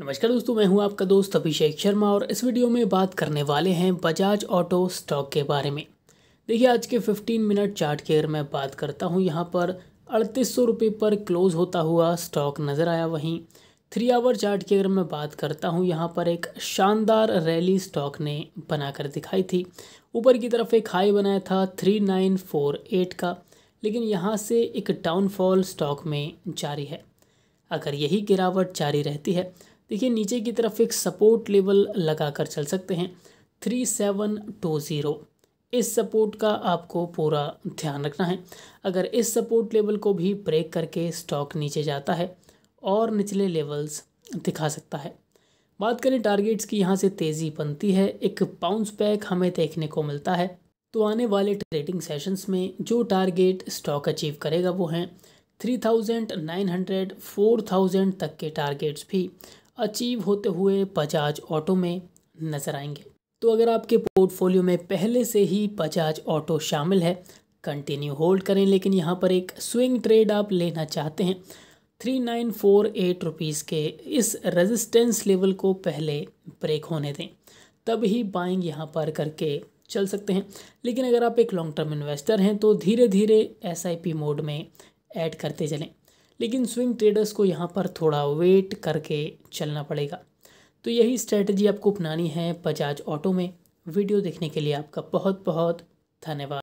नमस्कार दोस्तों मैं हूं आपका दोस्त अभिषेक शर्मा और इस वीडियो में बात करने वाले हैं बजाज ऑटो स्टॉक के बारे में देखिए आज के 15 मिनट चार्ट की अगर मैं बात करता हूं यहां पर अड़तीस सौ पर क्लोज़ होता हुआ स्टॉक नज़र आया वहीं थ्री आवर चार्ट की अगर मैं बात करता हूं यहां पर एक शानदार रैली स्टॉक ने बनाकर दिखाई थी ऊपर की तरफ एक हाई बनाया था थ्री नाइन फोर एट का लेकिन यहाँ से एक डाउनफॉल स्टॉक में जारी है अगर यही गिरावट जारी रहती है देखिए नीचे की तरफ एक सपोर्ट लेवल लगाकर चल सकते हैं थ्री सेवन टू ज़ीरो इस सपोर्ट का आपको पूरा ध्यान रखना है अगर इस सपोर्ट लेवल को भी ब्रेक करके स्टॉक नीचे जाता है और निचले लेवल्स दिखा सकता है बात करें टारगेट्स की यहाँ से तेज़ी बनती है एक पाउंस बैक हमें देखने को मिलता है तो आने वाले ट्रेडिंग सेशंस में जो टारगेट स्टॉक अचीव करेगा वो हैं three thousand nine hundred four thousand तक के टारगेट्स भी अचीव होते हुए बजाज ऑटो में नज़र आएंगे तो अगर आपके पोर्टफोलियो में पहले से ही बजाज ऑटो शामिल है कंटिन्यू होल्ड करें लेकिन यहाँ पर एक स्विंग ट्रेड आप लेना चाहते हैं three nine four eight rupees के इस रेजिस्टेंस लेवल को पहले ब्रेक होने दें तब ही बाइंग यहाँ पर करके चल सकते हैं लेकिन अगर आप एक लॉन्ग टर्म इन्वेस्टर हैं तो धीरे धीरे एस मोड में ऐड करते चलें लेकिन स्विंग ट्रेडर्स को यहाँ पर थोड़ा वेट करके चलना पड़ेगा तो यही स्ट्रेटजी आपको अपनानी है बजाज ऑटो में वीडियो देखने के लिए आपका बहुत बहुत धन्यवाद